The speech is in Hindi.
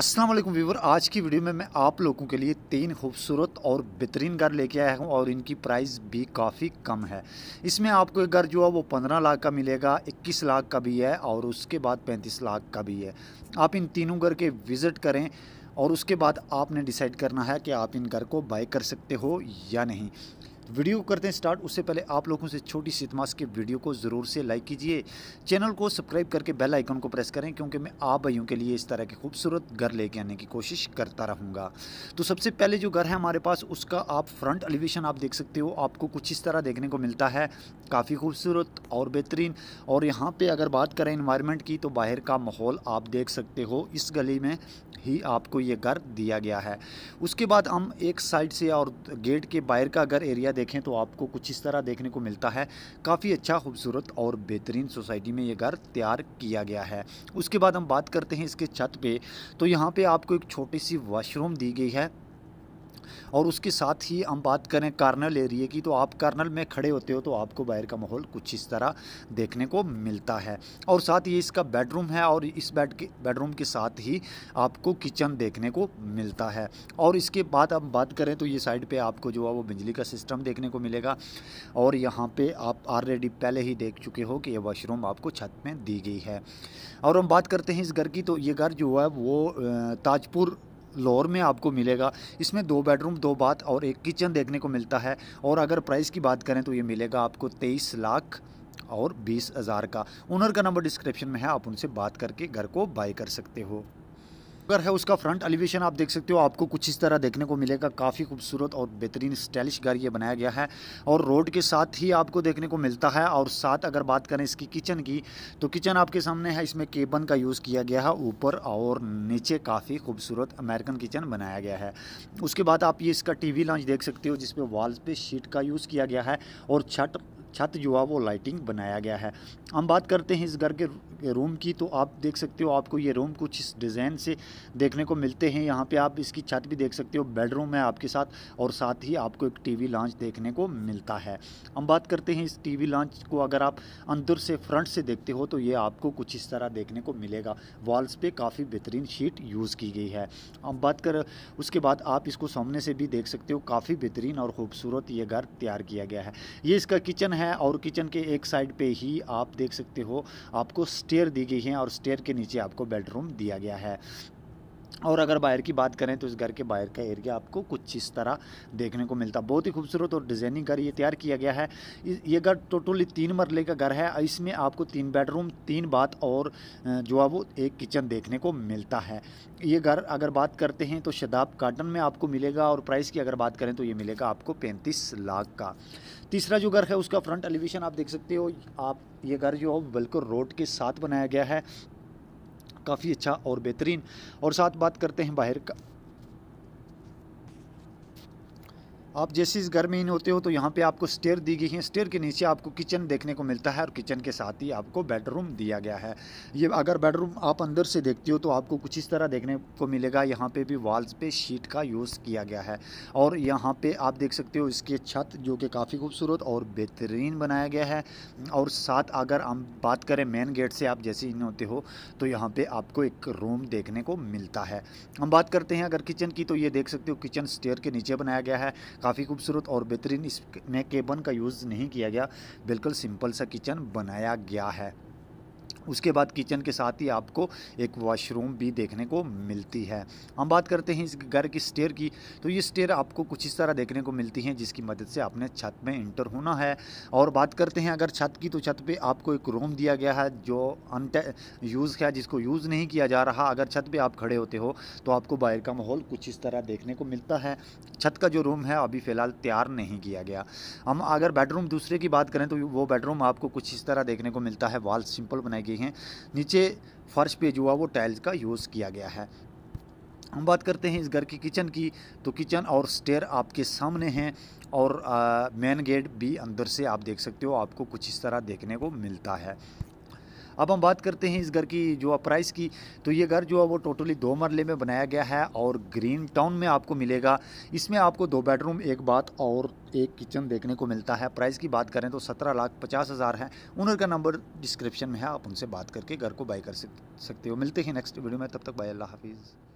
अस्सलाम वालेकुम व्यूवर आज की वीडियो में मैं आप लोगों के लिए तीन खूबसूरत और बेहतरीन घर लेके आया हूँ और इनकी प्राइस भी काफ़ी कम है इसमें आपको एक घर जो है वो पंद्रह लाख का मिलेगा इक्कीस लाख का भी है और उसके बाद पैंतीस लाख का भी है आप इन तीनों घर के विज़िट करें और उसके बाद आपने डिसाइड करना है कि आप इन घर को बाई कर सकते हो या नहीं वीडियो करते हैं स्टार्ट उससे पहले आप लोगों से छोटी सी मास्क के वीडियो को ज़रूर से लाइक कीजिए चैनल को सब्सक्राइब करके बेल आइकन को प्रेस करें क्योंकि मैं आप भाइयों के लिए इस तरह के खूबसूरत घर लेके आने की कोशिश करता रहूँगा तो सबसे पहले जो घर है हमारे पास उसका आप फ्रंट एलिवेशन आप देख सकते हो आपको कुछ इस तरह देखने को मिलता है काफ़ी खूबसूरत और बेहतरीन और यहाँ पर अगर बात करें इन्वायरमेंट की तो बाहर का माहौल आप देख सकते हो इस गली में ही आपको ये घर दिया गया है उसके बाद हम एक साइड से और गेट के बाहर का अगर एरिया एरिया देखें तो आपको कुछ इस तरह देखने को मिलता है काफ़ी अच्छा खूबसूरत और बेहतरीन सोसाइटी में ये घर तैयार किया गया है उसके बाद हम बात करते हैं इसके छत पे तो यहाँ पे आपको एक छोटी सी वॉशरूम दी गई है और उसके साथ ही हम बात करें कार्नल एरिए की तो आप कार्नल में खड़े होते हो तो आपको बाहर का माहौल कुछ इस तरह देखने को मिलता है और साथ ही इसका बेडरूम है और इस बेड के बेडरूम के साथ ही आपको किचन देखने को मिलता है और इसके बाद हम बात करें तो ये साइड पे आपको जो है वो बिजली का सिस्टम देखने को मिलेगा और यहाँ पर आप ऑलरेडी पहले ही देख चुके हो कि ये वाशरूम आपको छत में दी गई है और हम बात करते हैं इस घर की तो ये घर जो है वो ताजपुर लोर में आपको मिलेगा इसमें दो बेडरूम दो बात और एक किचन देखने को मिलता है और अगर प्राइस की बात करें तो ये मिलेगा आपको तेईस लाख और बीस हज़ार का ओनर का नंबर डिस्क्रिप्शन में है आप उनसे बात करके घर को बाय कर सकते हो अगर है उसका फ्रंट एलिवेशन आप देख सकते हो आपको कुछ इस तरह देखने को मिलेगा काफ़ी खूबसूरत और बेहतरीन स्टाइलिश गाड़ी ये बनाया गया है और रोड के साथ ही आपको देखने को मिलता है और साथ अगर बात करें इसकी किचन की तो किचन आपके सामने है इसमें केबन का यूज़ किया गया है ऊपर और नीचे काफ़ी खूबसूरत अमेरिकन किचन बनाया गया है उसके बाद आप ये इसका टी लॉन्च देख सकते हो जिसपे वॉल्स पे शीट का यूज़ किया गया है और छत छत जो है वो लाइटिंग बनाया गया है हम बात करते हैं इस घर के रूम की तो आप देख सकते हो आपको ये रूम कुछ इस डिज़ाइन से देखने को मिलते हैं यहाँ पे आप इसकी छत भी देख सकते हो बेडरूम है आपके साथ और साथ ही आपको एक टीवी लॉन्च देखने को मिलता है हम बात करते हैं इस टीवी लॉन्च को अगर आप अंदर से फ्रंट से देखते हो तो ये आपको कुछ इस तरह देखने को मिलेगा वॉल्स पर काफ़ी बेहतरीन शीट यूज़ की गई है हम बात कर उसके बाद आप इसको सामने से भी देख सकते हो काफ़ी बेहतरीन और ख़ूबसूरत ये घर तैयार किया गया है ये इसका किचन है और किचन के एक साइड पर ही आप देख सकते हो आपको स्टेयर दी गई हैं और स्टेयर के नीचे आपको बेडरूम दिया गया है और अगर बाहर की बात करें तो इस घर के बाहर का एरिया आपको कुछ इस तरह देखने को मिलता बहुत ही खूबसूरत और डिज़ाइनिंग घर ये तैयार किया गया है ये घर टोटली तीन मरले का घर है इसमें आपको तीन बेडरूम तीन बात और जो है वो एक किचन देखने को मिलता है ये घर अगर बात करते हैं तो शदाब काटन में आपको मिलेगा और प्राइस की अगर बात करें तो ये मिलेगा आपको पैंतीस लाख का तीसरा जो घर है उसका फ्रंट एलिवेशन आप देख सकते हो आप ये घर जो है बिल्कुल रोड के साथ बनाया गया है काफ़ी अच्छा और बेहतरीन और साथ बात करते हैं बाहर का आप जैसे इस घर में इन होते हो तो यहाँ पे आपको स्टेयर दी गई है स्टेयर के नीचे आपको किचन देखने को मिलता है और किचन के साथ ही आपको बेडरूम दिया गया है ये अगर बेडरूम आप अंदर से देखते हो तो आपको कुछ इस तरह देखने को मिलेगा यहाँ पे भी वॉल्स पे शीट का यूज़ किया गया है और यहाँ पे आप देख सकते हो इसकी छत जो कि काफ़ी खूबसूरत और बेहतरीन बनाया गया है और साथ अगर हम बात करें मेन गेट से आप जैसे इन होते हो तो यहाँ पर आपको एक रूम देखने को मिलता है हम बात करते हैं अगर किचन की तो ये देख सकते हो किचन स्टेयर के नीचे बनाया गया है काफ़ी खूबसूरत और बेहतरीन इसमें केबन का यूज़ नहीं किया गया बिल्कुल सिंपल सा किचन बनाया गया है उसके बाद किचन के साथ ही आपको एक वॉशरूम भी देखने को मिलती है हम बात करते हैं इस घर की स्टेयर की तो ये स्टेयर आपको कुछ इस तरह देखने को मिलती हैं जिसकी मदद से आपने छत में इंटर होना है और बात करते हैं अगर छत की तो छत पे आपको एक रूम दिया गया है जो अन यूज़ है जिसको यूज़ नहीं किया जा रहा अगर छत पर आप खड़े होते हो तो आपको बाहर का माहौल कुछ इस तरह देखने को मिलता है छत का जो रूम है अभी फ़िलहाल तैयार नहीं किया गया हम अगर बेडरूम दूसरे की बात करें तो वो बेडरूम आपको कुछ इस तरह देखने को मिलता है वाल सिंपल बनाई गई हैं नीचे फर्श पे जो है वो टाइल्स का यूज़ किया गया है हम बात करते हैं इस घर की किचन की तो किचन और स्टेयर आपके सामने हैं और मेन गेट भी अंदर से आप देख सकते हो आपको कुछ इस तरह देखने को मिलता है अब हम बात करते हैं इस घर की जो प्राइस की तो ये घर जो है वो टोटली दो मरले में बनाया गया है और ग्रीन टाउन में आपको मिलेगा इसमें आपको दो बेडरूम एक बाथ और एक किचन देखने को मिलता है प्राइस की बात करें तो सत्रह लाख पचास हज़ार है ओनर का नंबर डिस्क्रिप्शन में है आप उनसे बात करके घर को बाई कर सकते हो मिलते हैं नेक्स्ट वीडियो में तब तक बाय अल्लाह हाफिज़